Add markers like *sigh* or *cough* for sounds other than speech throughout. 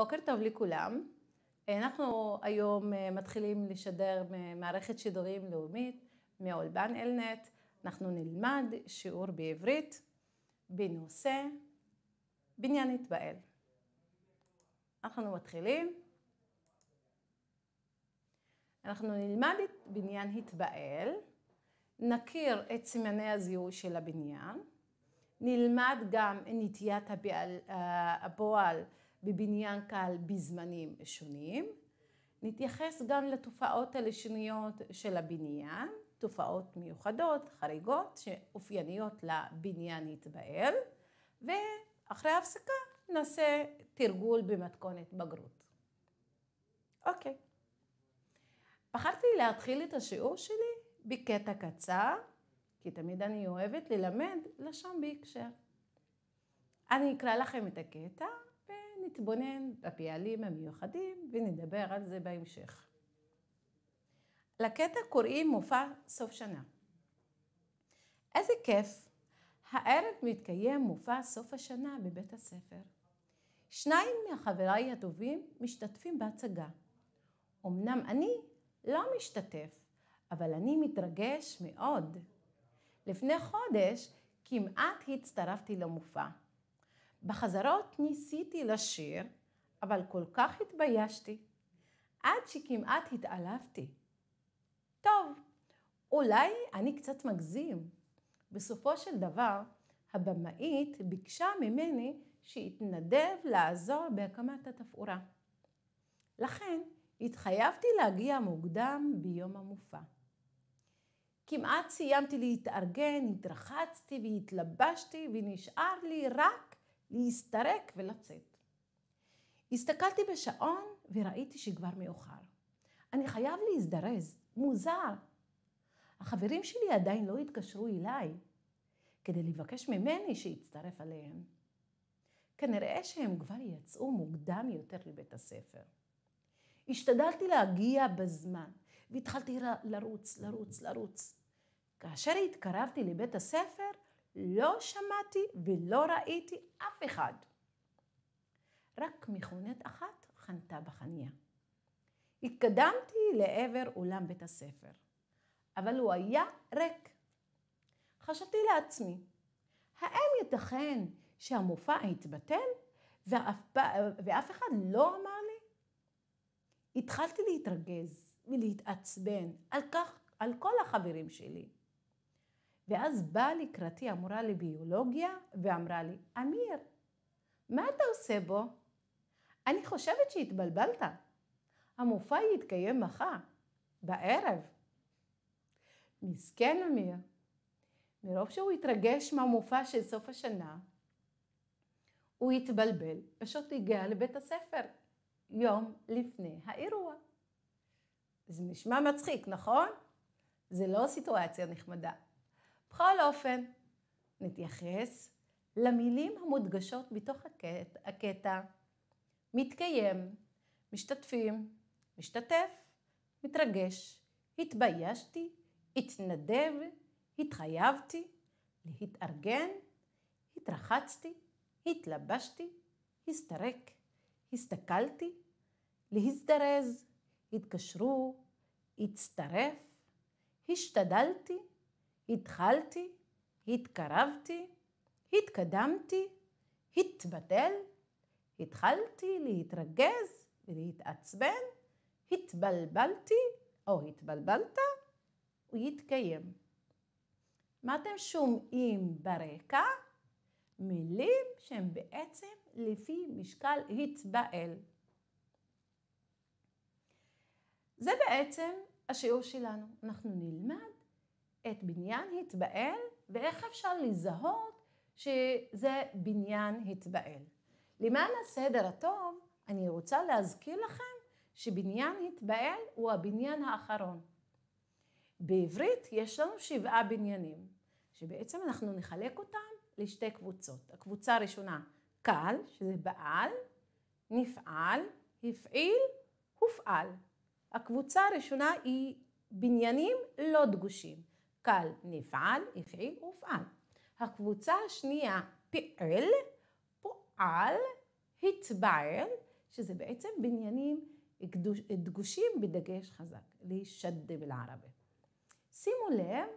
בוקר טוב לכולם. אנחנו היום אה, מתחילים לשדר מערכת שידורים לאומית מאולבן אלנט. אנחנו נלמד שיעור בעברית בנושא בניין התפעל. אנחנו מתחילים. אנחנו נלמד את בניין התפעל, נכיר את סימני הזיהוי של הבניין, נלמד גם נטיית הפועל, אה, הפועל בבניין קל בזמנים שונים. נתייחס גם לתופעות הלשוניות של הבניין, תופעות מיוחדות, חריגות, שאופייניות לבניין התבהר, ואחרי ההפסקה נעשה תרגול במתכונת בגרות. אוקיי. בחרתי להתחיל את השיעור שלי בקטע קצר, כי תמיד אני אוהבת ללמד לשון בהקשר. אני אקרא לכם את הקטע, נתבונן בפעלים המיוחדים ונדבר על זה בהמשך. לקטע קוראים מופע סוף שנה. איזה כיף, הערב מתקיים מופע סוף השנה בבית הספר. שניים מחבריי הטובים משתתפים בהצגה. אמנם אני לא משתתף, אבל אני מתרגש מאוד. לפני חודש כמעט הצטרפתי למופע. בחזרות ניסיתי לשיר, אבל כל כך התביישתי, עד שכמעט התעלפתי. טוב, אולי אני קצת מגזים. בסופו של דבר, הבמאית ביקשה ממני שיתנדב לעזור בהקמת התפאורה. לכן, התחייבתי להגיע מוקדם ביום המופע. כמעט סיימתי להתארגן, התרחצתי והתלבשתי ונשאר לי רק להסתרק ולצאת. הסתכלתי בשעון וראיתי שכבר מאוחר. אני חייב להזדרז, מוזר. החברים שלי עדיין לא התקשרו אליי כדי לבקש ממני שיצטרף אליהם. כנראה שהם כבר יצאו מוקדם יותר לבית הספר. השתדלתי להגיע בזמן, והתחלתי לרוץ, לרוץ, לרוץ. כאשר התקרבתי לבית הספר, לא שמעתי ולא ראיתי אף אחד. רק מכונת אחת חנתה בחניה. התקדמתי לעבר אולם בית הספר, אבל הוא היה ריק. חשבתי לעצמי, האם ייתכן שהמופע התבטל ואף, ואף אחד לא אמר לי? התחלתי להתרגז ולהתעצבן על כך, על כל החברים שלי. ואז באה לקראתי המורה לביולוגיה ואמרה לי, אמיר, מה אתה עושה בו? אני חושבת שהתבלבלת. המופע יתקיים מחר, בערב. מסכן אמיר, מרוב שהוא התרגש מהמופע של סוף השנה, הוא התבלבל, פשוט הגיע לבית הספר יום לפני האירוע. זה נשמע מצחיק, נכון? זה לא סיטואציה נחמדה. בכל אופן, נתייחס למילים המודגשות בתוך הקט, הקטע. מתקיים, משתתפים, משתתף, מתרגש, התביישתי, התנדב, התחייבתי, להתארגן, התרחצתי, התלבשתי, הסתרק, הסתכלתי, להזדרז, התקשרו, הצטרף, השתדלתי, התחלתי, התקרבתי, התקדמתי, התבטל, התחלתי להתרגז ולהתעצבן, התבלבלתי או התבלבלת, ויתקיים. מה אתם שומעים ברקע? מילים שהן בעצם לפי משקל התבעל. זה בעצם השיעור שלנו. אנחנו נלמד את בניין התבעל ואיך אפשר לזהות שזה בניין התבעל. למען הסדר הטוב, אני רוצה להזכיר לכם שבניין התבעל הוא הבניין האחרון. בעברית יש לנו שבעה בניינים, שבעצם אנחנו נחלק אותם לשתי קבוצות. הקבוצה הראשונה, קל, שזה בעל, נפעל, הפעיל, הופעל. הקבוצה הראשונה היא בניינים לא דגושים. קל נפעל, הפעיל ופעל. הקבוצה השנייה, פעל, פועל, התבעל, שזה בעצם בניינים דגושים בדגש חזק, להישד בלערבי. שימו לב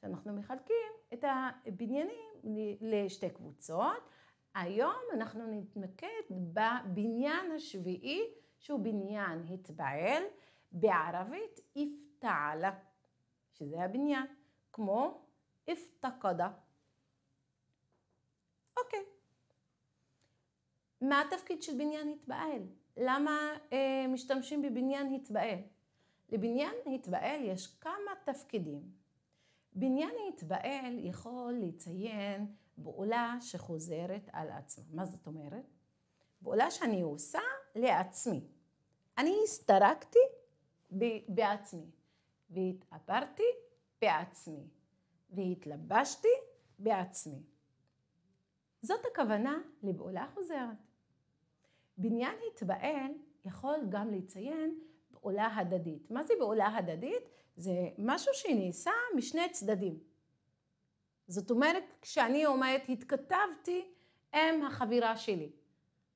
שאנחנו מחלקים את הבניינים לשתי קבוצות. היום אנחנו נתמקד בבניין השביעי, שהוא בניין התבעל, בערבית איפתעלה, שזה הבניין. כמו איפתקדה. אוקיי. מה התפקיד של בניין התבעל? למה אה, משתמשים בבניין התבעל? לבניין התבעל יש כמה תפקידים. בניין התבעל יכול לציין פעולה שחוזרת על עצמה. מה זאת אומרת? פעולה שאני עושה לעצמי. אני הסתרקתי בעצמי והתאפרתי בעצמי, והתלבשתי בעצמי. זאת הכוונה לבעולה חוזרת. בניין התבעל יכול גם לציין בעולה הדדית. מה זה בעולה הדדית? זה משהו שנעשה משני צדדים. זאת אומרת, כשאני אומרת, התכתבתי עם החבירה שלי.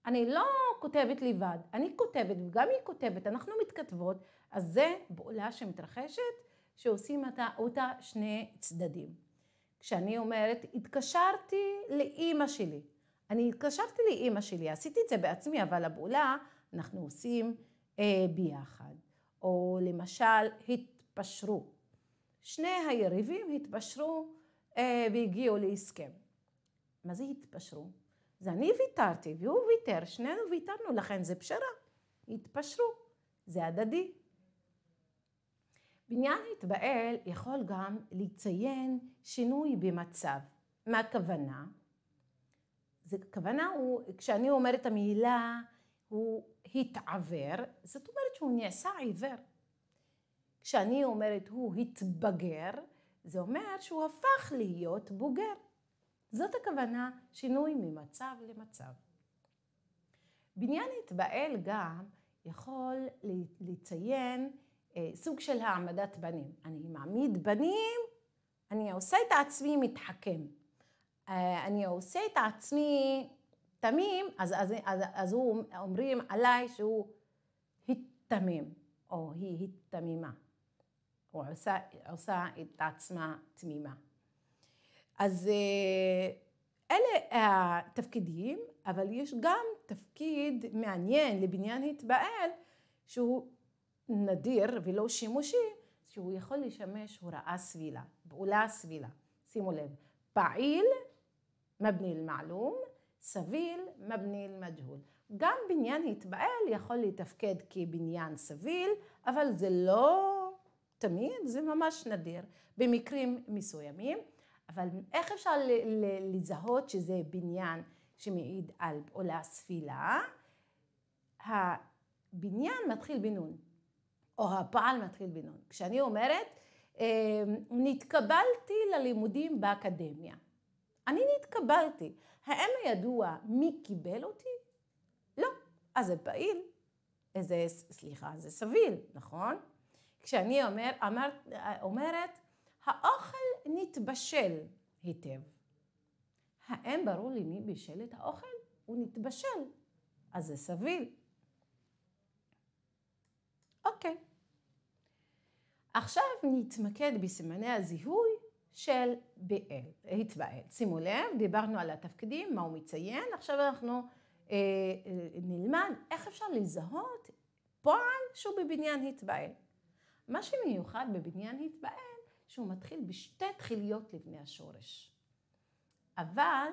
אני לא כותבת לבד, אני כותבת וגם היא כותבת, אנחנו מתכתבות, אז זה בעולה שמתרחשת שעושים אותה שני צדדים. כשאני אומרת, התקשרתי לאימא שלי. אני התקשרתי לאימא שלי, עשיתי את זה בעצמי, אבל הפעולה אנחנו עושים אה, ביחד. או למשל, התפשרו. שני היריבים התפשרו אה, והגיעו להסכם. מה זה התפשרו? זה אני ויתרתי והוא ויתר, שנינו ויתרנו, לכן זה פשרה. התפשרו, זה הדדי. בניין התבעל יכול גם לציין שינוי במצב. מה הכוונה? זה כוונה הוא, כשאני אומרת המילה, הוא התעוור, זאת אומרת שהוא נעשה עיוור. כשאני אומרת הוא התבגר, זה אומר שהוא הפך להיות בוגר. זאת הכוונה, שינוי ממצב למצב. בניין התבעל גם יכול לציין אה, סוג של העמדת בנים. אני מעמיד בנים, אני עושה את עצמי מתחכם. אה, אני עושה את עצמי תמים, אז, אז, אז, אז הוא, אומרים עליי שהוא התתמם, או היא התמימה. או עושה, עושה את עצמה תמימה. אז אה, אלה התפקידים, אבל יש גם תפקיד מעניין לבניין התבעל, שהוא נדיר ולא שימושי, שהוא יכול לשמש הוראה סבילה, פעולה סבילה. שימו לב, פעיל, מבני אל-מעלום, סביל, מבני אל-מג'הול. גם בניין התפעל יכול לתפקד כבניין סביל, אבל זה לא תמיד, זה ממש נדיר, במקרים מסוימים. אבל איך אפשר לזהות שזה בניין שמעיד על פעולה סבילה? הבניין מתחיל בנון. או הפעל מתחיל בנון. כשאני אומרת, אמ, נתקבלתי ללימודים באקדמיה. אני נתקבלתי. האם ידוע מי קיבל אותי? לא. אז זה פעיל. זה, סליחה, זה סביל, נכון? כשאני אומר, אמר, אומרת, האוכל נתבשל היטב. האם ברור לי מי בישל את האוכל? הוא נתבשל. אז זה סביל. עכשיו נתמקד בסימני הזיהוי של באל, התבעל. שימו לב, דיברנו על התפקידים, מה הוא מציין, עכשיו אנחנו אה, אה נלמד איך אפשר לזהות פועל שהוא בבניין התבעל. מה שמיוחד בבניין התבעל, שהוא מתחיל בשתי תחיליות לבני השורש. אבל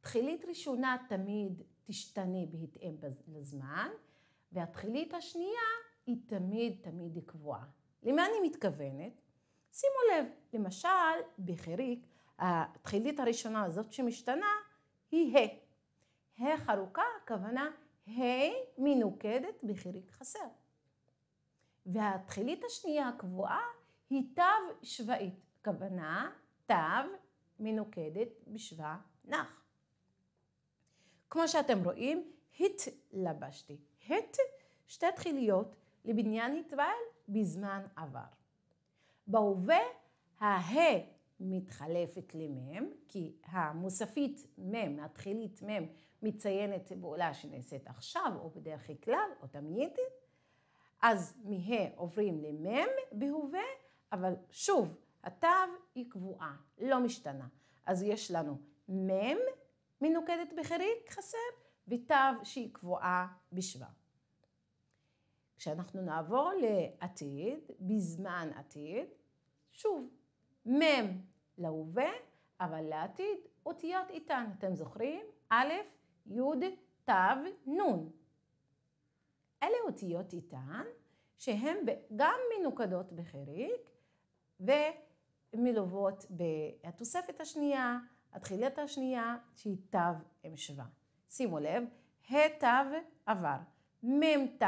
תחילית ראשונה תמיד תשתנה בהתאם לזמן, והתחילית השנייה היא תמיד תמיד קבועה. למה אני מתכוונת? שימו לב, למשל, בחיריק, התחילית הראשונה הזאת שמשתנה היא ה'. ה' חרוקה, הכוונה ה' מנוקדת בחיריק חסר. והתחילית השנייה הקבועה היא תו שוועית, כוונה תו מנוקדת בשווה נח. כמו שאתם רואים, התלבשתי. הת, שתי תחיליות לבניין התוואל בזמן עבר. בהווה הה מתחלפת למם, כי המוספית מם, התחילית מם, מציינת פעולה שנעשית עכשיו או בדרך כלל או תמיד, אז מה עוברים למם בהווה, אבל שוב, התו היא קבועה, לא משתנה. אז יש לנו מם מנוקדת בחריג חסר, ותו שהיא קבועה בשבב. כשאנחנו נעבור לעתיד, בזמן עתיד, שוב, מ' להווה, אבל לעתיד אותיות איתן. אתם זוכרים? א', י', ת', נ'. אלה אותיות איתן שהן גם מנוקדות בחריק ומלוות בתוספת השנייה, התחילת השנייה, שהיא ת' עם שווה. שימו לב, ה' ת' עבר, מ' תו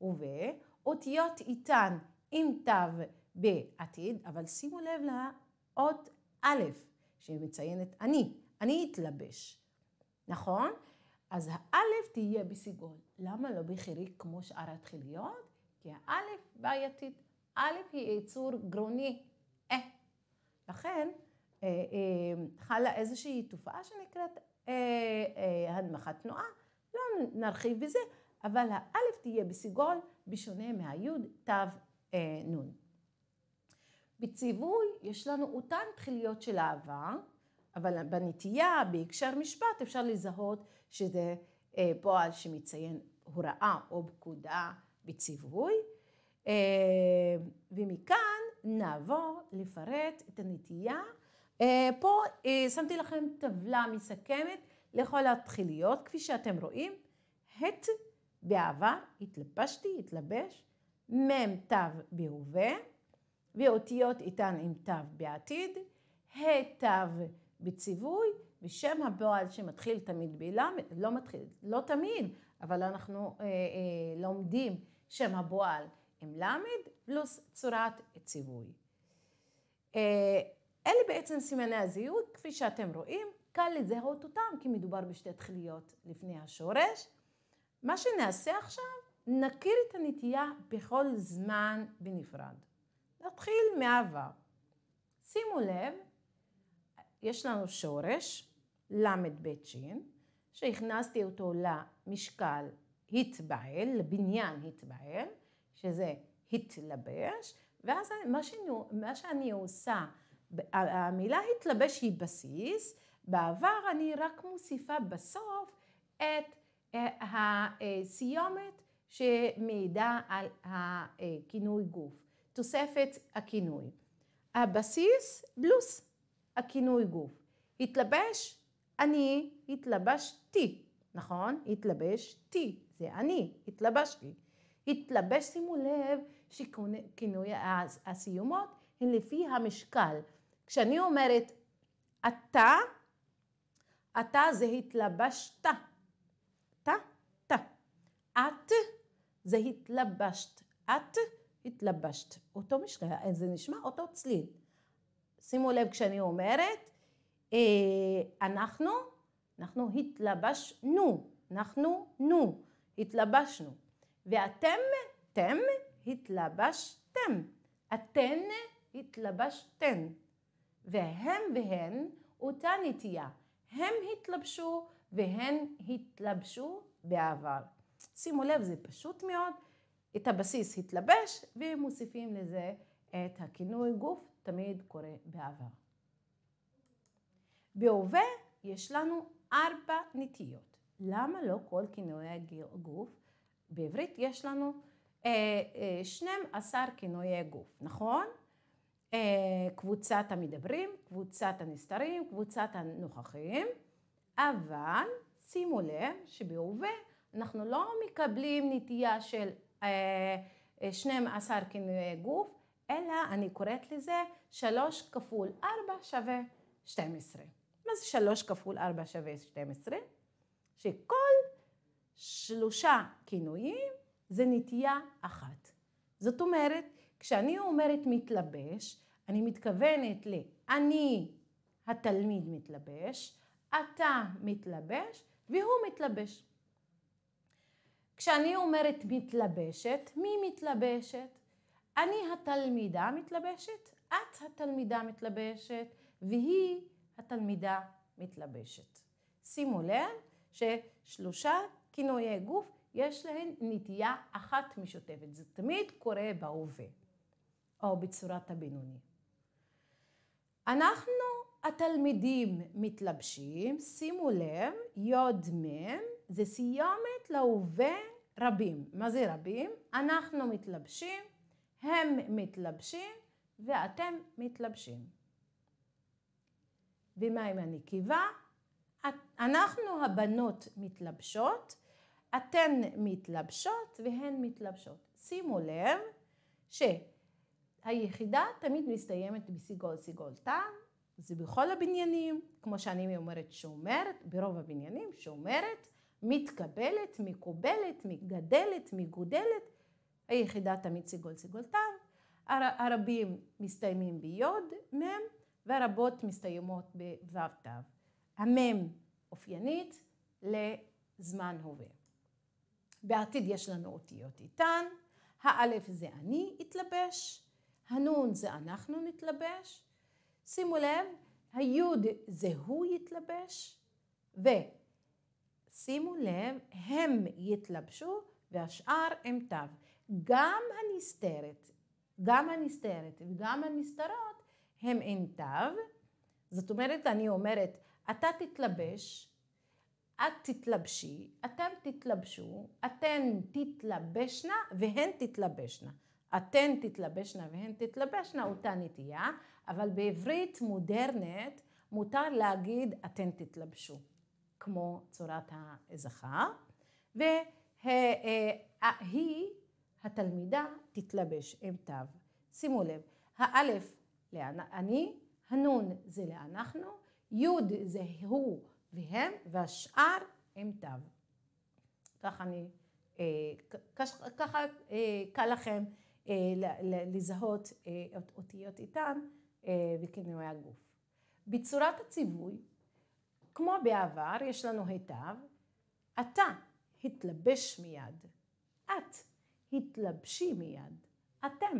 ובאותיות איתן עם תו בעתיד, אבל שימו לב לאות א' שמציינת אני, אני אתלבש, נכון? אז האלף תהיה בסיגול. למה לא בחיריק כמו שאר התחיליות? כי האלף בעייתית. אלף היא יצור גרוני, אה. לכן אה, אה, חלה איזושהי תופעה שנקראת אה, אה הנמכת תנועה. לא נרחיב בזה, אבל האלף תהיה בסגול, בשונה מהיוד, תו, אה, נון. בציווי יש לנו אותן תחיליות של אהבה, אבל בנטייה, בהקשר משפט, אפשר לזהות שזה אה, פועל שמציין הוראה או פקודה בציווי. אה, ומכאן נעבור לפרט את הנטייה. אה, פה אה, שמתי לכם טבלה מסכמת לכל התחיליות, כפי שאתם רואים. הת באהבה התלבשתי, התלבש, מם תו בהווה, ואותיות איתן עם תו בעתיד, ה' תו בציווי, ושם הפועל שמתחיל תמיד בל', לא מתחיל, לא תמיד, אבל אנחנו אה, אה, לומדים שם הפועל עם ל', פלוס צורת ציווי. אה, אלה בעצם סימני הזיהוי, כפי שאתם רואים, קל לזהות אותם כי מדובר בשתי תחיליות לפני השורש. מה שנעשה עכשיו, נכיר את הנטייה בכל זמן בנפרד. נתחיל מהעבר. שימו לב, יש לנו שורש, ל"ב ש, שהכנסתי אותו למשקל התבעל, לבניין התבעל, שזה התלבש, ואז מה שאני, מה שאני עושה, המילה התלבש היא בסיס, בעבר אני רק מוסיפה בסוף את הסיומת שמעידה על הכינוי גוף, תוספת הכינוי. הבסיס פלוס הכינוי גוף. התלבש, אני התלבשתי, נכון? התלבשתי, זה אני, התלבשתי. התלבש, שימו לב, שכינוי הסיומות הן לפי המשקל. כשאני אומרת אתה, אתה זה התלבשת. ת. את זה התלבשת. את התלבשת. אותו משקל, אה, זה נשמע אותו צליל. שימו לב כשאני אומרת, אה, אנחנו, אנחנו התלבשנו, אנחנו נו, התלבשנו. ואתם, אתם, התלבשתם. אתן, התלבשתן. והם והן אותה נטייה. הם התלבשו והן התלבשו בעבר. שימו לב, זה פשוט מאוד. את הבסיס התלבש, ומוסיפים לזה את הכינוי גוף, תמיד קורה בעבר. בהווה יש לנו ארבע נטיות. למה לא כל כינויי גוף? בעברית יש לנו אה, אה, 12 כינויי גוף, נכון? אה, קבוצת המדברים, קבוצת הנסתרים, קבוצת הנוכחים. אבל שימו לב שבהווה אנחנו לא מקבלים נטייה של 12 כינויי גוף, אלא אני קוראת לזה 3 כפול 4 שווה 12. מה זה 3 כפול 4 שווה 12? שכל שלושה כינויים זה נטייה אחת. זאת אומרת, כשאני אומרת מתלבש, אני מתכוונת ל"אני התלמיד מתלבש", אתה מתלבש והוא מתלבש. כשאני אומרת מתלבשת, מי מתלבשת? אני התלמידה מתלבשת, את התלמידה מתלבשת והיא התלמידה מתלבשת. שימו לב ששלושה כינויי גוף יש להן נטייה אחת משותפת. זה תמיד קורה בהווה או בצורת הבינוני. אנחנו התלמידים מתלבשים, שימו לב, יוד מם זה סיומת להווה רבים. מה זה רבים? אנחנו מתלבשים, הם מתלבשים ואתם מתלבשים. ומה עם הנקיבה? אנחנו הבנות מתלבשות, אתן מתלבשות והן מתלבשות. שימו לב שהיחידה תמיד מסתיימת בסיגול סיגול טעם, זה בכל הבניינים, כמו שאני אומרת שומרת, ברוב הבניינים שומרת, מתקבלת, מקובלת, מגדלת, מגודלת, היחידה תמיד סגול סגולתיו, הרבים מסתיימים ביוד מם והרבות מסתיימות בוו תו. המם אופיינית לזמן הווה. בעתיד יש לנו אותיות איתן, האלף זה אני אתלבש, הנון זה אנחנו נתלבש, שימו לב, היוד זה הוא יתלבש, ושימו לב, הם יתלבשו והשאר הם תו. גם הנסתרת, גם הנסתרת וגם הנסתרות הם עם תו. זאת אומרת, אני אומרת, אתה תתלבש, את תתלבשי, אתם תתלבשו, אתן תתלבשנה והן תתלבשנה. אתן תתלבשנה והן תתלבשנה אותה נטייה, אבל בעברית מודרנית מותר להגיד אתן תתלבשו, כמו צורת הזכר, והיא, אה, אה, התלמידה, תתלבש עם תו. שימו לב, האלף אני, הנון זה לאנחנו, יוד זה הוא והם, והשאר עם תו. אה, ככה אני, ככה קל לכם אה, לזהות אה, אותיות איתן אה, וכינוי הגוף. בצורת הציווי, כמו בעבר, יש לנו היטב, אתה התלבש מיד, את התלבשי מיד, אתם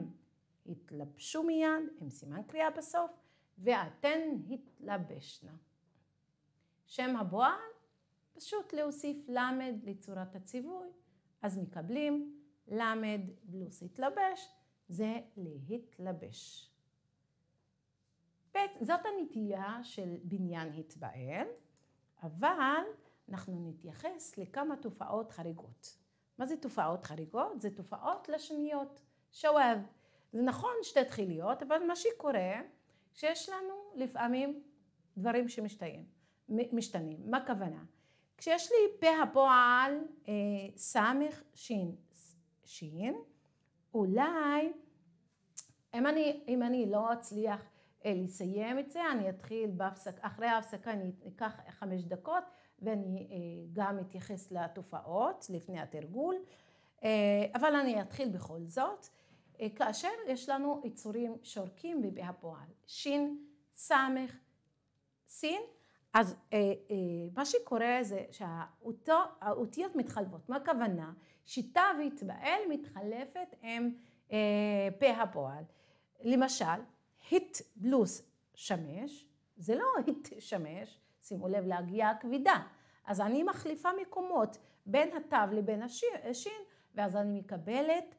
התלבשו מיד, עם סימן קריאה בסוף, ואתן התלבשנה. שם הבועל, פשוט להוסיף למד לצורת הציווי, אז מקבלים למד פלוס התלבש, זה להתלבש. זאת הנטייה של בניין התבעל, אבל אנחנו נתייחס לכמה תופעות חריגות. מה זה תופעות חריגות? זה תופעות לשניות. שוואב. זה נכון שתי תחיליות, אבל מה שקורה, שיש לנו לפעמים דברים שמשתנים. מה הכוונה? כשיש לי פה הפועל אה, סמך שין, שין. אולי, אם אני, אם אני לא אצליח אה, לסיים את זה, אני אתחיל בהפסק, אחרי ההפסקה אני אקח חמש דקות ואני אה, גם אתייחס לתופעות לפני התרגול, אה, אבל אני אתחיל בכל זאת, כאשר יש לנו יצורים שורקים ובהפועל, שין, סמך, סין, אז מה שקורה זה שהאותיות מתחלבות, מה הכוונה? שיטה ויתבעל מתחלפת עם אה, פה הפועל. למשל, הת פלוס שמש, זה לא היט שמש, שימו לב להגיע הכבידה. אז אני מחליפה מקומות בין התו לבין השין, ואז אני מקבלת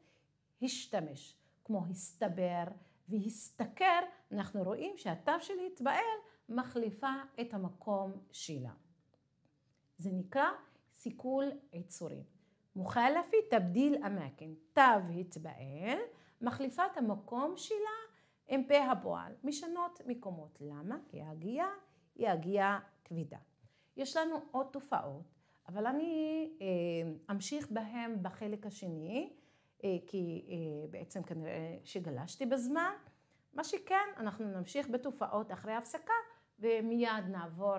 השתמש, כמו הסתבר והסתכר, אנחנו רואים שהתו של התבעל מחליפה את המקום שלה. זה נקרא סיכול עיצורים. مخالفة تبديل أماكن تاب התבעל, מחליפה את המקום שלה עם פה הפועל, משנות מקומות. למה? כי ההגייה היא הגייה כבידה. יש לנו עוד תופעות, אבל אני אה, אמשיך בהן בחלק השני, אה, כי אה, בעצם כנראה שגלשתי בזמן. מה שכן, אנחנו נמשיך בתופעות אחרי ההפסקה, ומיד נעבור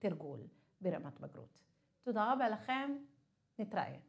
לתרגול אה, ברמת בגרות. תודה רבה לכם. me traia.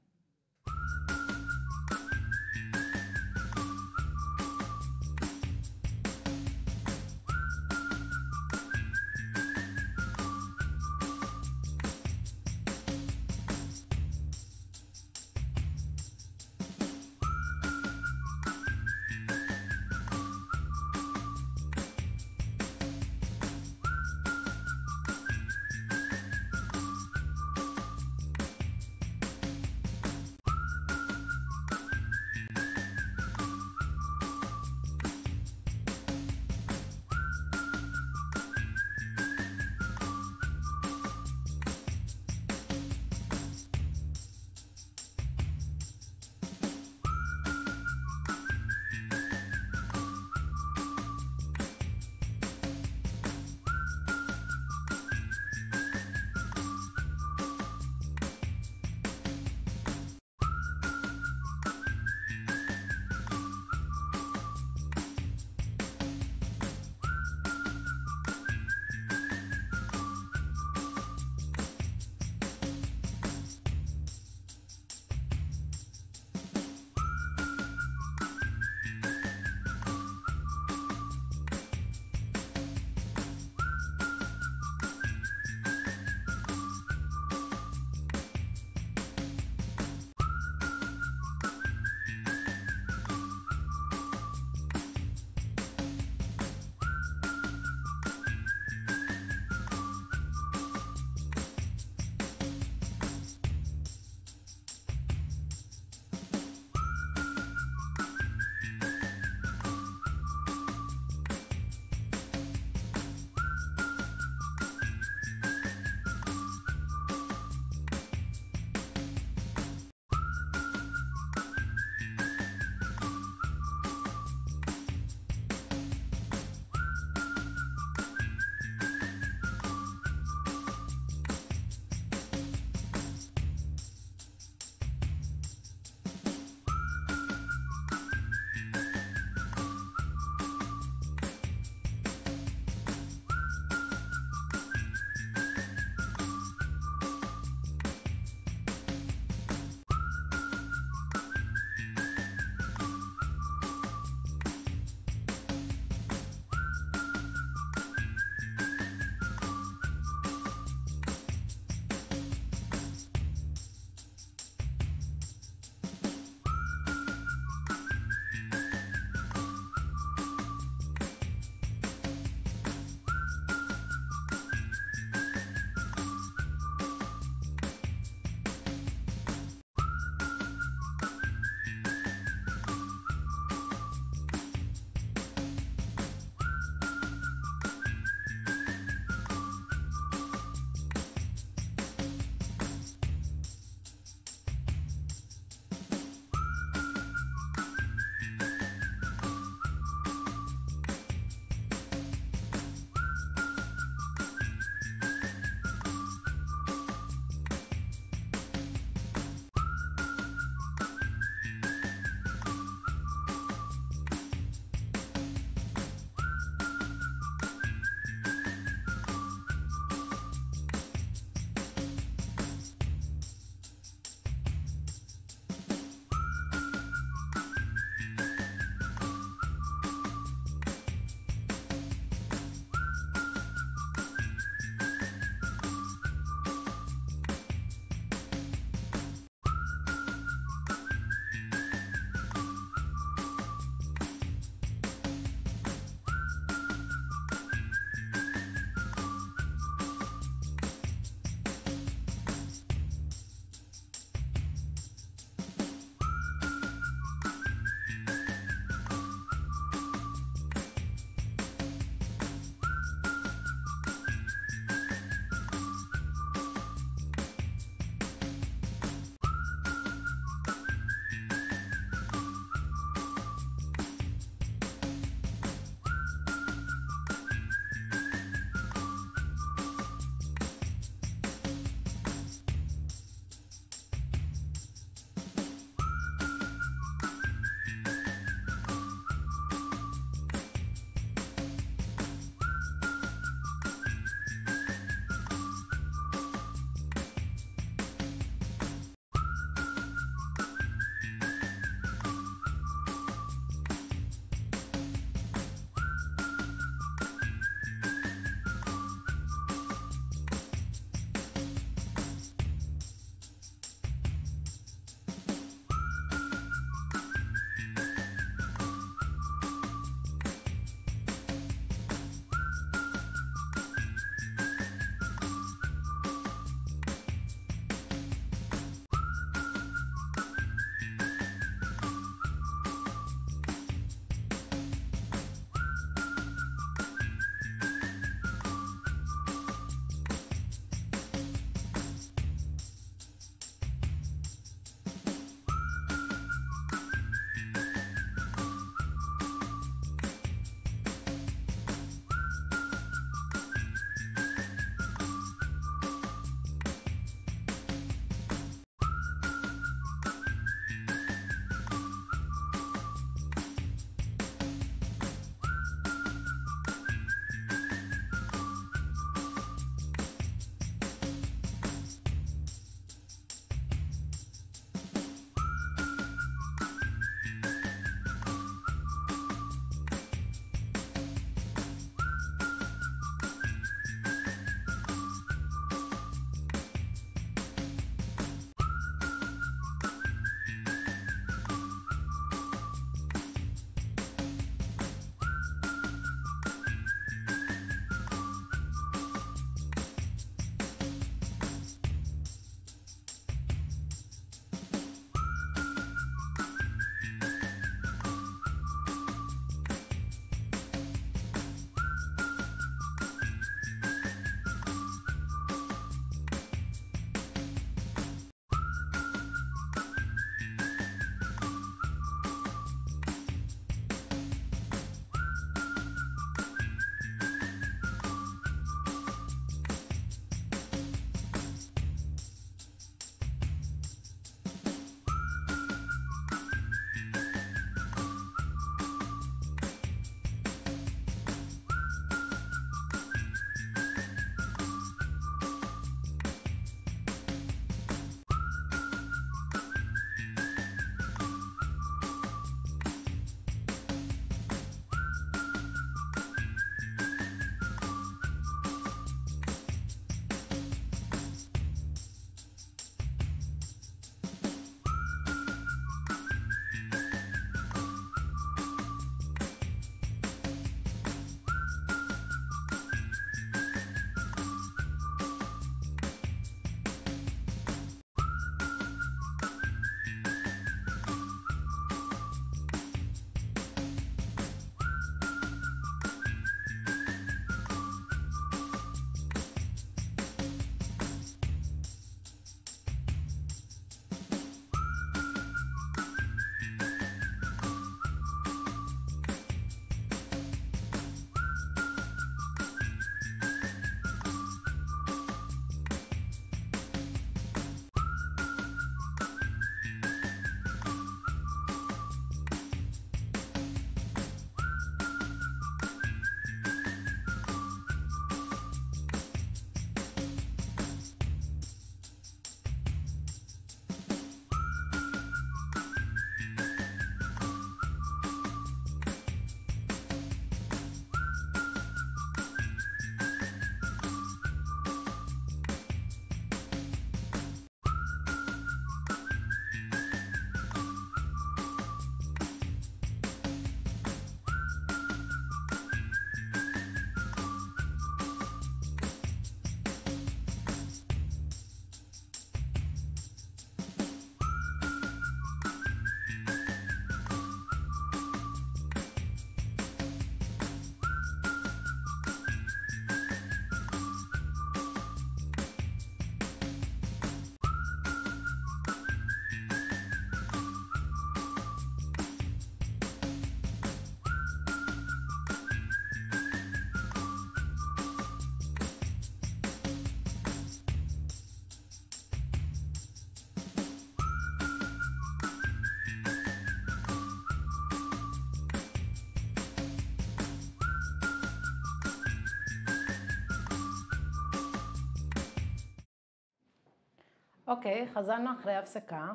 אוקיי, חזרנו אחרי הפסקה.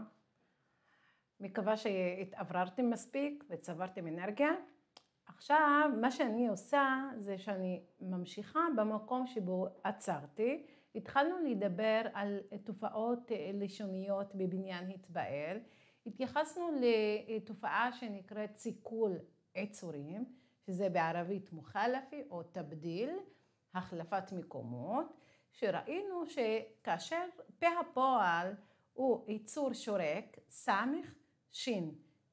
מקווה שהתאווררתם מספיק וצברתם אנרגיה. עכשיו, מה שאני עושה זה שאני ממשיכה במקום שבו עצרתי. התחלנו לדבר על תופעות אה, לשוניות בבניין התבעל. התייחסנו לתופעה שנקראת סיכול עצורים, שזה בערבית מוחלפי או תבדיל, החלפת מקומות. שראינו שכאשר פה הפועל הוא יצור שורק, סמך, שין,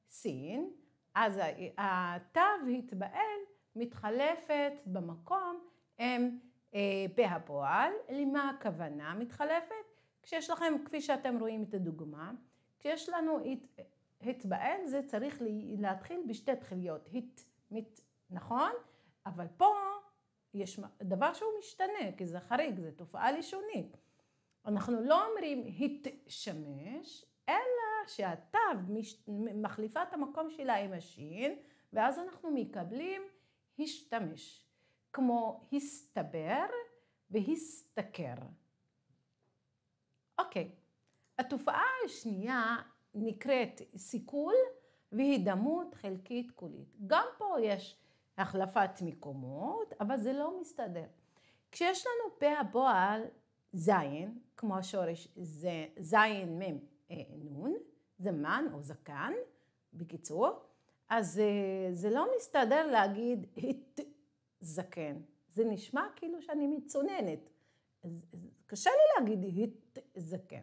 סין, אז התו התבעל מתחלפת במקום עם אה, פה הפועל. למה הכוונה מתחלפת? כשיש לכם, כפי שאתם רואים את הדוגמה, כשיש לנו הת, התבעל, זה צריך להתחיל בשתי תחיליות, הת, מת, נכון? אבל פה יש דבר שהוא משתנה, כי זה חריג, זו תופעה לשונית. אנחנו לא אומרים התשמש, אלא שהתו מש... מחליפה את המקום שלה עם השין, ואז אנחנו מקבלים השתמש, כמו הסתבר והסתכר. אוקיי, התופעה השנייה נקראת סיכול והידמות חלקית קולית. גם פה יש החלפת מקומות, אבל זה לא מסתדר. כשיש לנו פה בהפועל זין, כמו השורש זה זין מ' אה, נון, זמן או זקן, בקיצור, אז אה, זה לא מסתדר להגיד את זקן. זה נשמע כאילו שאני מצוננת. קשה לי להגיד את זקן.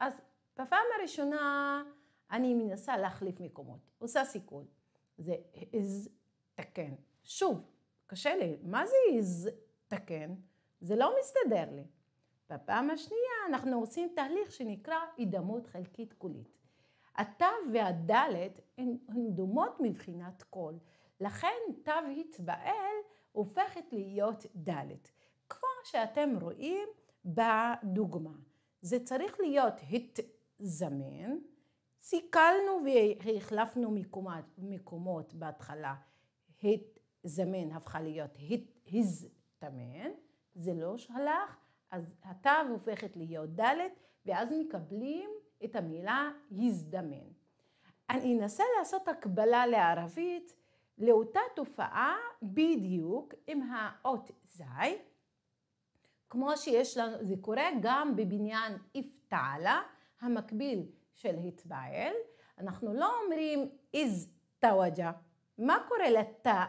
אז בפעם הראשונה אני מנסה להחליף מקומות, עושה סיכון. זה ז תקן. שוב, קשה לי, מה זה יז... תקן? זה לא מסתדר לי. בפעם השנייה אנחנו עושים תהליך שנקרא הידמות חלקית קולית. התו והדלת הן, הן דומות מבחינת קול, לכן תו התבעל הופכת להיות דלת. כמו שאתם רואים בדוגמה, זה צריך להיות התזמן, סיכלנו והחלפנו מקומות, מקומות בהתחלה. התזמן הפכה להיות התזמן, זה לא שלח, אז התו הופכת להיות ד' ואז מקבלים את המילה הזדמן. אני אנסה לעשות הקבלה לערבית לאותה תופעה בדיוק עם האות ז', כמו שיש לנו, זה קורה גם בבניין איפתעלה, המקביל של התבעל, אנחנו לא אומרים איז תוואג'ה, מה קורה לתא?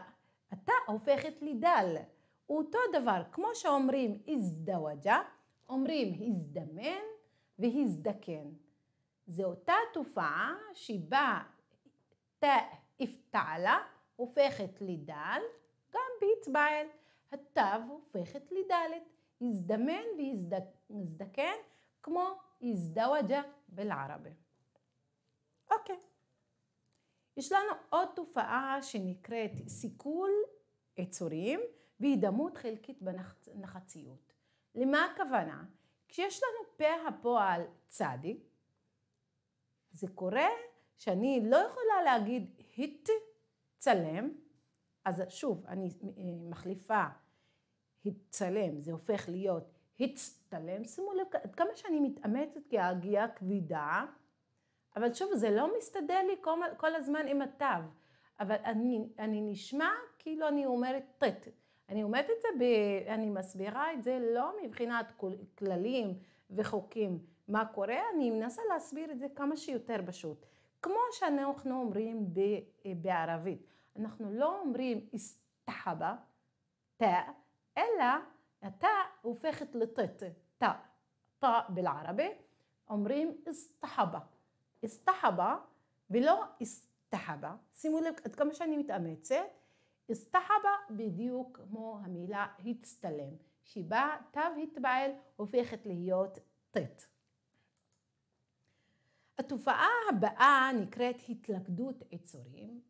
התא הופכת לדל. אותו דבר, כמו שאומרים איזדוואג'ה, אומרים הזדמן והזדקן. זו אותה תופעה שבה תא איפתעלה הופכת לדל, גם בהצבעאל. התו הופכת לדלת. הזדמן והזדקן כמו איזדוואג'ה בלערבה. אוקיי. Okay. יש לנו עוד תופעה שנקראת סיכול עצורים והידמות חלקית בנחציות. למה הכוונה? כשיש לנו פה הפועל צדי, זה קורה שאני לא יכולה להגיד התצלם, אז שוב, אני אה, מחליפה התצלם, זה הופך להיות הצטלם. שימו לב, כמה שאני מתאמצת ההגייה כבידה, אבל שוב, זה לא מסתדר לי כל, כל הזמן עם התו. אבל אני, אני נשמע כאילו אני אומרת טט. אני אומרת את זה, ב, אני מסבירה את זה לא מבחינת כללים וחוקים, מה קורה, אני מנסה להסביר את זה כמה שיותר פשוט. כמו שאנחנו אומרים ב, בערבית, אנחנו לא אומרים אסתחבה, תא, אלא התא הופכת לטט, תא, תא בלערבי, אומרים אסתחבה. הסתחבה ולא הסתחבה. שימו לב עד כמה שאני מתאמצת. הסתחבה בדיוק כמו המילה הצטלם, שבה תו התבעל הופכת להיות טית. התופעה הבאה נקראת התלכדות עצורים,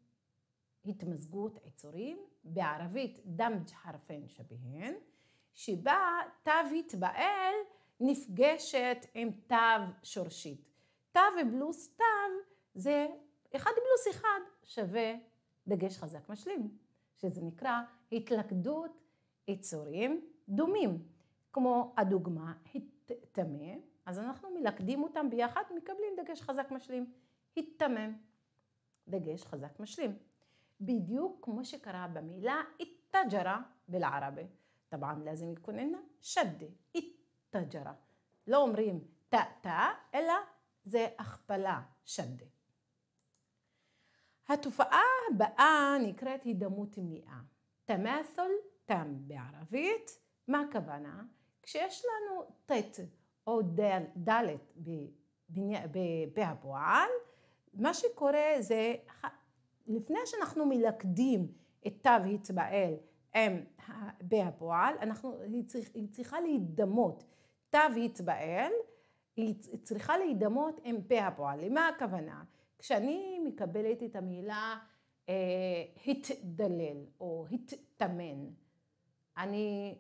התמזגות עצורים, בערבית דמג' חרפן שביהן, שבה תו התבעל נפגשת עם תו שורשית. תו ובלוס תו זה אחד בלוס אחד שווה דגש חזק משלים, שזה נקרא התלכדות יצורים דומים. כמו הדוגמה, הטמא, אז אנחנו מלכדים אותם ביחד, מקבלים דגש חזק משלים. התמם, דגש חזק משלים. בדיוק כמו שקרה במילה איתג'רה בלערבה. טבען לזמי כוננה שדה, איתג'רה. לא אומרים תא תא, אלא זה הכפלה, שדה. התופעה הבאה נקראת הידמות מלאה. תמאסול תם בערבית. מה הכוונה? כשיש לנו ט' או ד' בהפועל, מה שקורה זה, לפני שאנחנו מלכדים את תו התבעל עם בהפועל, אנחנו, היא, צריכה, להידמות. תו התבעל, צריכה להידמות עם פה הפועל. למה הכוונה? כשאני מקבלת את המילה אה, התדלל או התטמן, אני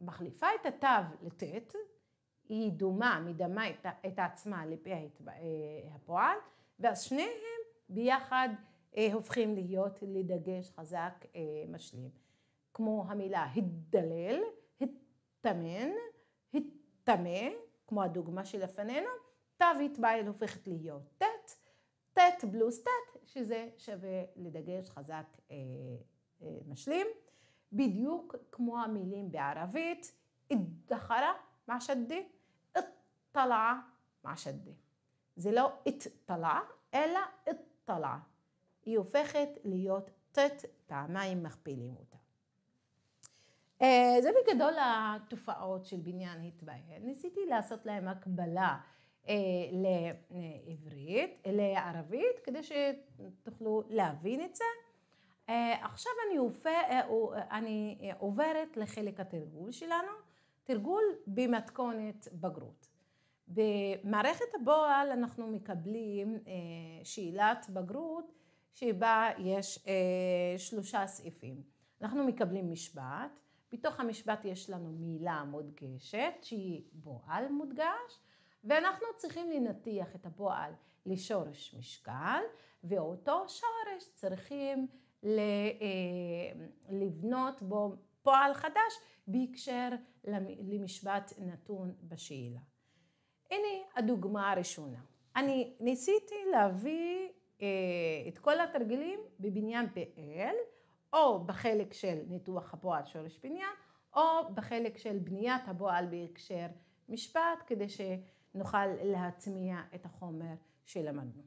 מחליפה את התו לט', היא דומה, מדמה את, את עצמה לפה אה, הפועל, ואז שניהם ביחד אה, הופכים להיות לדגש חזק אה, משלים. כמו המילה התדלל, התטמן, התטמא, כמו הדוגמה שלפנינו, תו בעל הופכת להיות ט', ט' פלוס ט', שזה שווה לדגש חזק אה, אה, משלים. בדיוק כמו המילים בערבית, אידחרה مع شدة, اطلع مع شدة. זה לא התטלע, אלא התטלע. היא הופכת להיות ט' פעמיים מכפילים אותה. אה, זה בגדול התופעות של בניין התבהל. ניסיתי לעשות להם הקבלה אה, לעברית, לערבית, כדי שתוכלו להבין את זה. אה, עכשיו אני, אופ... אני עוברת לחלק התרגול שלנו, תרגול במתכונת בגרות. במערכת הבועל אנחנו מקבלים שאלת בגרות שבה יש שלושה סעיפים. אנחנו מקבלים משפט, בתוך המשפט יש לנו מילה מודגשת שהיא בועל מודגש, ואנחנו צריכים לנתיח את הבועל לשורש משקל, ואותו שורש צריכים אה, לבנות בו פועל חדש בהקשר למשפט נתון בשאלה. הנה הדוגמה הראשונה. אני ניסיתי להביא אה, את כל התרגילים בבניין פעל, או בחלק של ניתוח הפועל שורש בניין, או בחלק של בניית הפועל בהקשר משפט, כדי שנוכל להצמיע את החומר שלמדנו.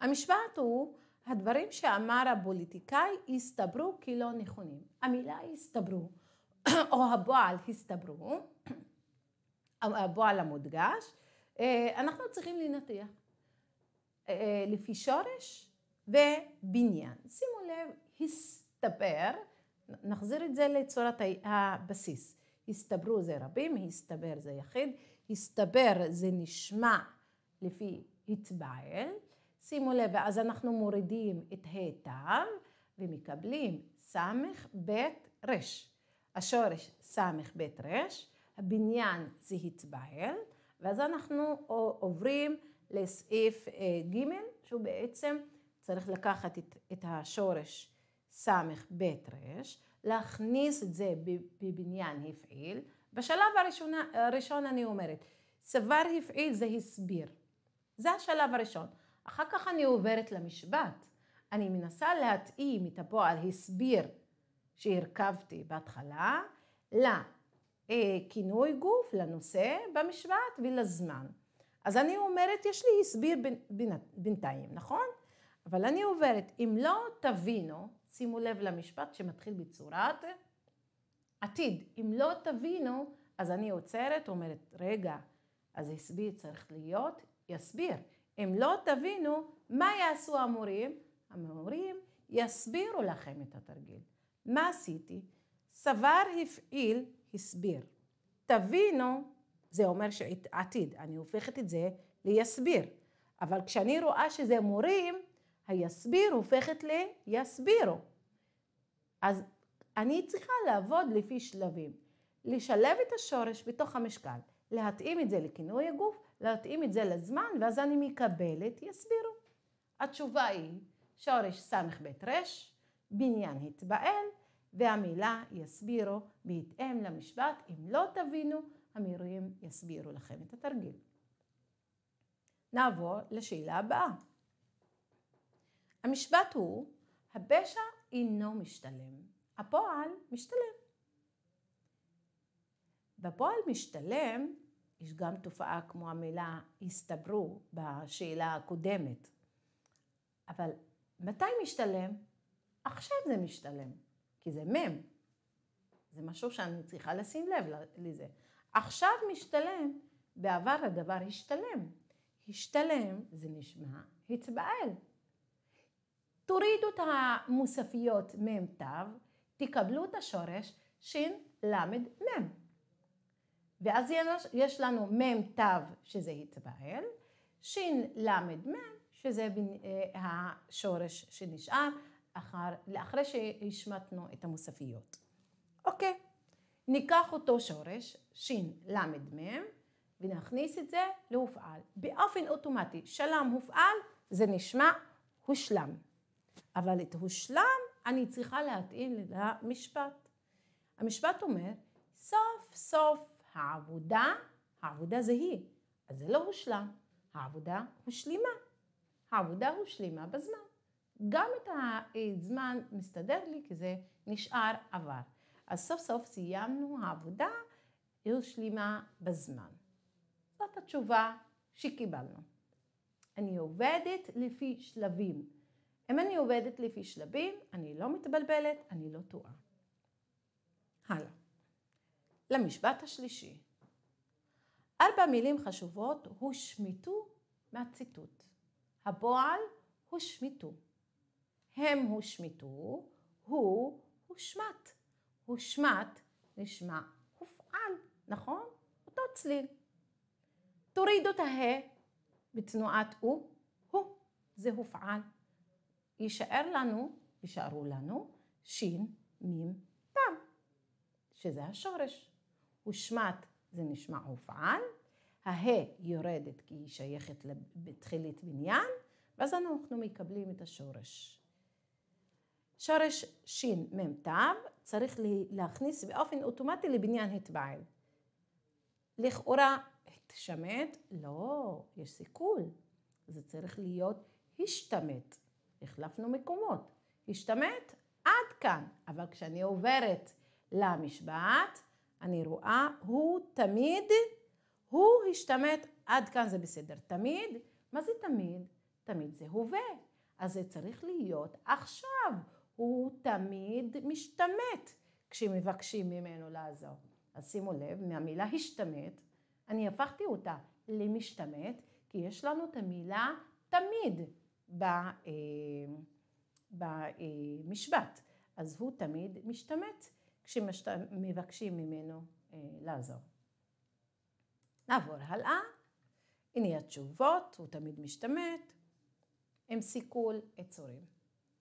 המשפט הוא, הדברים שאמר הפוליטיקאי הסתברו כלא נכונים. המילה הסתברו, *clears throat* או הפועל הסתברו, *clears throat* הפועל המודגש, אה, אנחנו צריכים לנתח אה, לפי שורש ובניין. שימו לב, הסתבר, נחזיר את זה לצורת הבסיס. הסתברו זה רבים, הסתבר זה יחיד, הסתבר זה נשמע לפי התבעל. שימו לב, ואז אנחנו מורידים את ה' ומקבלים סמך בית רש. השורש סמך בית רש, הבניין זה התבעל, ואז אנחנו עוברים לסעיף אה, ג' שהוא בעצם צריך לקחת את, את השורש סמך בית רש, להכניס את זה בבניין הפעיל. בשלב הראשון, הראשון אני אומרת, סבר הפעיל זה הסביר. זה השלב הראשון. אחר כך אני עוברת למשפט. אני מנסה להתאים את הפועל הסביר שהרכבתי בהתחלה לכינוי אה, גוף, לנושא, במשפט ולזמן. אז אני אומרת, יש לי הסביר בינתיים, נכון? אבל אני עוברת, אם לא תבינו, שימו לב למשפט שמתחיל בצורת עתיד, אם לא תבינו, אז אני עוצרת, אומרת, רגע, אז הסביר צריך להיות, יסביר. אם לא תבינו, מה יעשו המורים? המורים יסבירו לכם את התרגיל. מה עשיתי? סבר, הפעיל, הסביר. תבינו, זה אומר שעתיד, אני הופכת את זה ליסביר. אבל כשאני רואה שזה מורים, היסביר הופכת ליסבירו. אז אני צריכה לעבוד לפי שלבים. לשלב את השורש בתוך המשקל, להתאים את זה לכינוי הגוף, להתאים את זה לזמן, ואז אני מקבלת יסבירו. התשובה היא שורש ס"ב ר, בניין התבעל, והמילה יסבירו בהתאם למשפט, אם לא תבינו, המילואים יסבירו לכם את התרגיל. נעבור לשאלה הבאה. המשפט הוא, הפשע אינו משתלם, הפועל משתלם. בפועל משתלם, יש גם תופעה כמו המילה הסתברו בשאלה הקודמת. אבל מתי משתלם? עכשיו זה משתלם, כי זה מם. זה משהו שאני צריכה לשים לב לזה. עכשיו משתלם, בעבר הדבר השתלם. השתלם זה נשמע התבעל. תורידו את המוספיות מ"ת, תקבלו את השורש של"מ. ואז יש לנו מ"ת שזה התבהל, של"מ שזה אה, השורש שנשאר אחר, אחרי שהשמטנו את המוספיות. אוקיי, ניקח אותו שורש, של"מ, ונכניס את זה להופעל. באופן אוטומטי, שלם הופעל, זה נשמע הושלם. אבל את הושלם אני צריכה להתאים למשפט. המשפט אומר, סוף סוף העבודה, העבודה זה היא, אז זה לא הושלם, העבודה הושלמה. העבודה הושלמה בזמן. גם את הזמן מסתדר לי כי זה נשאר עבר. אז סוף סוף סיימנו העבודה, היא הושלמה בזמן. זאת התשובה שקיבלנו. אני עובדת לפי שלבים. אם אני עובדת לפי שלבים, אני לא מתבלבלת, אני לא טועה. הלאה. למשפט השלישי. ארבע מילים חשובות הושמטו מהציטוט. הבועל הושמטו. הם הושמטו, הוא הושמט. הושמט נשמע הופעל, נכון? אותו צליל. תורידו את ההא בתנועת הוא, הוא, זה הופעל. יישאר לנו, יישארו לנו, שין, מים, תם, שזה השורש. ושמט זה נשמע הופעל, ההא יורדת כי היא שייכת לתחילית בניין, ואז אנחנו מקבלים את השורש. שורש שין מם תם, צריך להכניס באופן אוטומטי לבניין התבעל. לכאורה התשמט, לא, יש סיכול. זה צריך להיות השתמט. החלפנו מקומות. השתמט? עד כאן. אבל כשאני עוברת למשבעת, אני רואה, הוא תמיד, הוא השתמט, עד כאן זה בסדר. תמיד, מה זה תמיד? תמיד זה הווה. אז זה צריך להיות עכשיו. הוא תמיד משתמט כשמבקשים ממנו לעזור. אז שימו לב, מהמילה השתמט, אני הפכתי אותה למשתמט, כי יש לנו את המילה תמיד. במשבט, אה, אה, אז הוא תמיד משתמט כשמבקשים ממנו אה, לעזור. נעבור הלאה, הנה התשובות, הוא תמיד משתמט, עם סיכול עצורים.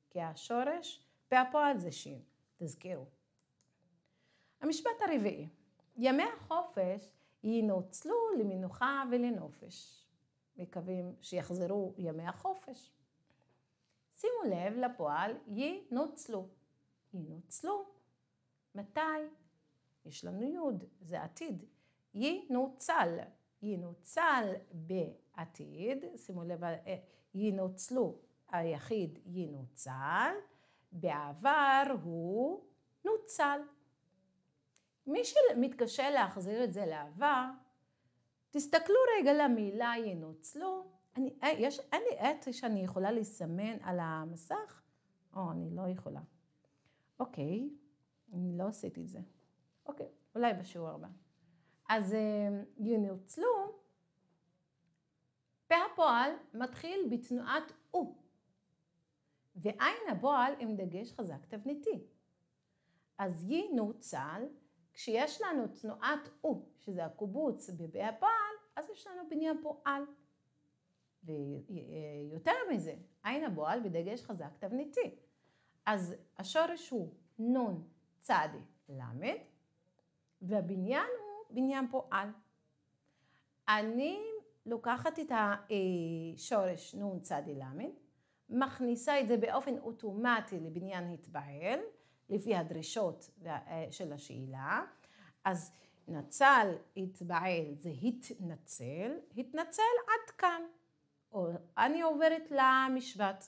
כי השורש והפועל זה שין, תזכרו. המשפט הרביעי, ימי החופש ינוצלו למנוחה ולנופש. מקווים שיחזרו ימי החופש. שימו לב לפועל ינוצלו. ינוצלו. מתי? יש לנו יוד, זה עתיד. ינוצל. ינוצל בעתיד, שימו לב, אה, ינוצלו, היחיד ינוצל, בעבר הוא נוצל. מי שמתקשה להחזיר את זה לעבר, תסתכלו רגע למילה ינוצלו, אני, אה, יש, אין לי עט שאני יכולה לסמן על המסך? או, אני לא יכולה. אוקיי, אני לא עשיתי את זה. אוקיי, אולי בשיעור הבא. אז אה, ינוצלו, פה הפועל מתחיל בתנועת או, ועין הבועל עם דגש חזק תבניתי. אז ינוצל, כשיש לנו תנועת או, שזה הקובוץ בפה הפועל, אז יש לנו בניין פועל. ויותר מזה, עין הבועל בדגש חזק תבניתי. אז השורש הוא נון צדי למד, והבניין הוא בניין פועל. אני לוקחת את השורש נון צדי למד, מכניסה את זה באופן אוטומטי לבניין התבהל, לפי הדרישות אה, של השאלה. אז נצל, התבעל, זה התנצל, התנצל עד כאן. אני עוברת למשבט.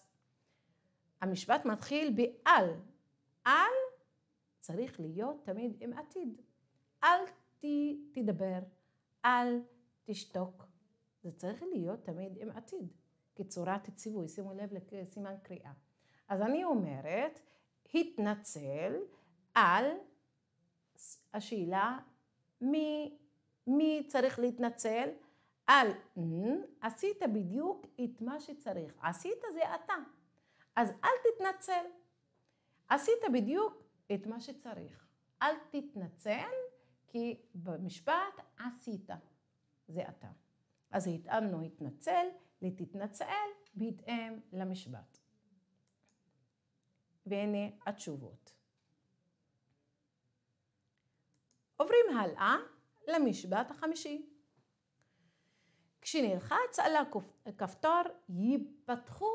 המשבט מתחיל באל. על צריך להיות תמיד עם עתיד. אל ת, תדבר, אל תשתוק. זה צריך להיות תמיד עם עתיד, כצורת ציווי. שימו לב לסימן קריאה. אז אני אומרת, התנצל על השאלה מי, מי צריך להתנצל? על נ, עשית בדיוק את מה שצריך. עשית זה אתה. אז אל תתנצל. עשית בדיוק את מה שצריך. אל תתנצל, כי במשפט עשית, זה אתה. אז התאמנו התנצל לתתנצל בהתאם למשפט. והנה התשובות. עוברים הלאה למשפט החמישי. כשנלחץ על הכפתור ייפתחו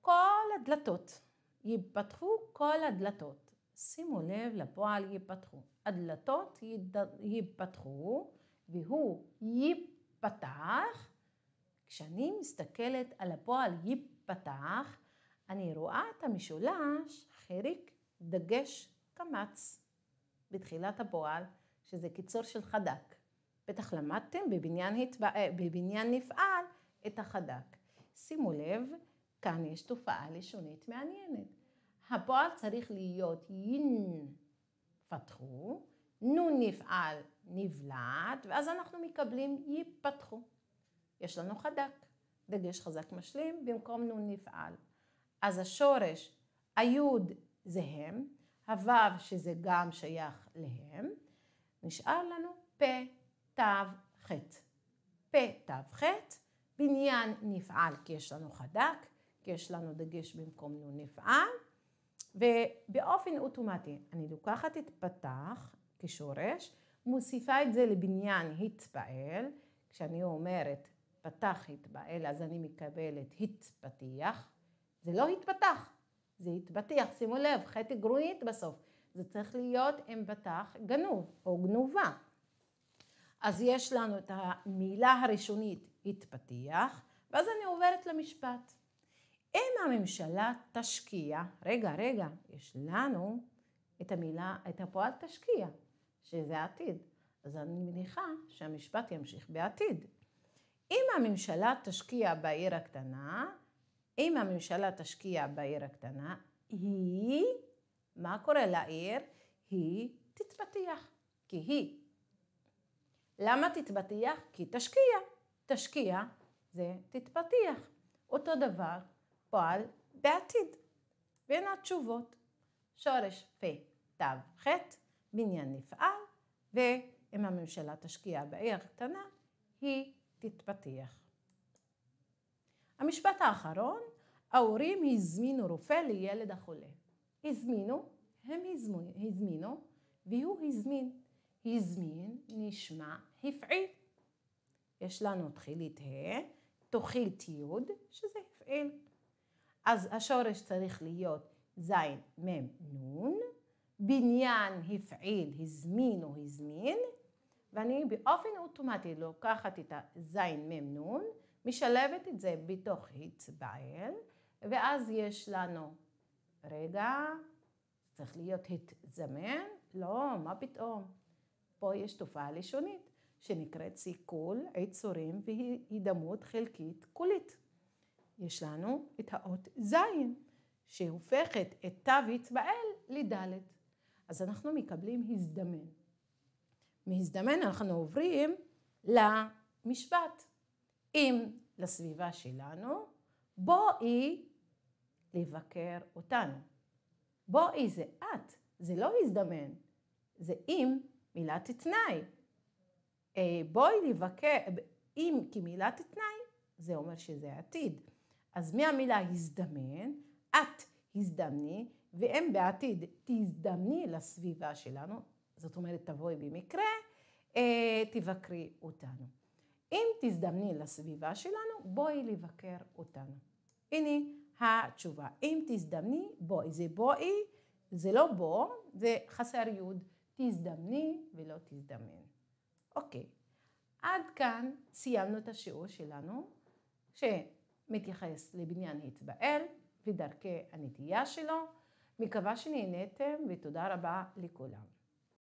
כל הדלתות. ייפתחו כל הדלתות. שימו לב לפועל ייפתחו. הדלתות ייפתחו והוא ייפתח. כשאני מסתכלת על הפועל ייפתח, אני רואה את המשולש חיריק דגש קמץ בתחילת הפועל, שזה קיצור של חדק. בטח למדתם בבניין, התבא, אה, בבניין נפעל את החדק. שימו לב, כאן יש תופעה לשונית מעניינת. הפועל צריך להיות יין פתחו, נון נפעל נבלעת, ואז אנחנו מקבלים ייפתחו. יש לנו חדק, דגש חזק משלים במקום נון נפעל. אז השורש, היוד זה הם, הוו שזה גם שייך להם, נשאר לנו פה. תו פת"ח, בניין נפעל כי יש לנו חדק, כי יש לנו דגש במקום נו לא נפעל, ובאופן אוטומטי אני לוקחת את פתח כשורש, מוסיפה את זה לבניין התפעל, כשאני אומרת פתח התפעל אז אני מקבלת התפתח, זה לא התפתח, זה התפתח, שימו לב, חטא גרונית בסוף, זה צריך להיות עם פתח גנוב או גנובה. אז יש לנו את המילה הראשונית, התפתח, ואז אני עוברת למשפט. אם הממשלה תשקיע, רגע, רגע, יש לנו את המילה, את הפועל תשקיע, שזה העתיד. אז אני מניחה שהמשפט ימשיך בעתיד. אם הממשלה תשקיע בעיר הקטנה, אם הממשלה תשקיע בעיר הקטנה, היא, מה קורה לעיר? היא תתפתח, כי היא למה תתפתח? כי תשקיע. תשקיע זה תתפתח. אותו דבר פועל בעתיד. בין התשובות. שורש פה, תו, חטא, בניין נפעל, ואם הממשלה תשקיע בעיר קטנה, היא תתפתח. המשפט האחרון, ההורים הזמינו רופא לילד החולה. הזמינו, הם הזמינו, והוא הזמין. הזמין נשמע הפעיל. יש לנו תחילית ה', תוכילת י', שזה הפעיל. אז השורש צריך להיות ז', מ', נ', בניין הפעיל, הזמין או הזמין, ואני באופן אוטומטי לוקחת את הז', מ', נ', משלבת את זה בתוך הצבעל, ואז יש לנו, רגע, צריך להיות התזמן? לא, מה פתאום? פה יש תופעה לשונית. שנקראת סיכול, עצורים והידמות חלקית קולית. יש לנו את האות זין, שהופכת את תו יצבאל לדלת. אז אנחנו מקבלים הזדמן. מהזדמן אנחנו עוברים למשפט. אם לסביבה שלנו, בואי לבקר אותנו. בואי זה את, זה לא הזדמן, זה אם מילת תנאי. אה, בואי לבקר, אם כמילת תנאי, זה אומר שזה עתיד. אז מהמילה הזדמן, את הזדמני, ואם בעתיד תזדמני לסביבה שלנו, זאת אומרת תבואי במקרה, אה, תבקרי אותנו. אם תזדמני לסביבה שלנו, בואי לבקר אותנו. הנה התשובה. אם תזדמני, בואי. זה בואי, זה לא בוא, זה חסר יוד. תזדמני ולא תזדמן. אוקיי, עד כאן סיימנו את השיעור שלנו, שמתייחס לבניין התבעל ודרכי הנטייה שלו. מקווה שנהניתם ותודה רבה לכולם.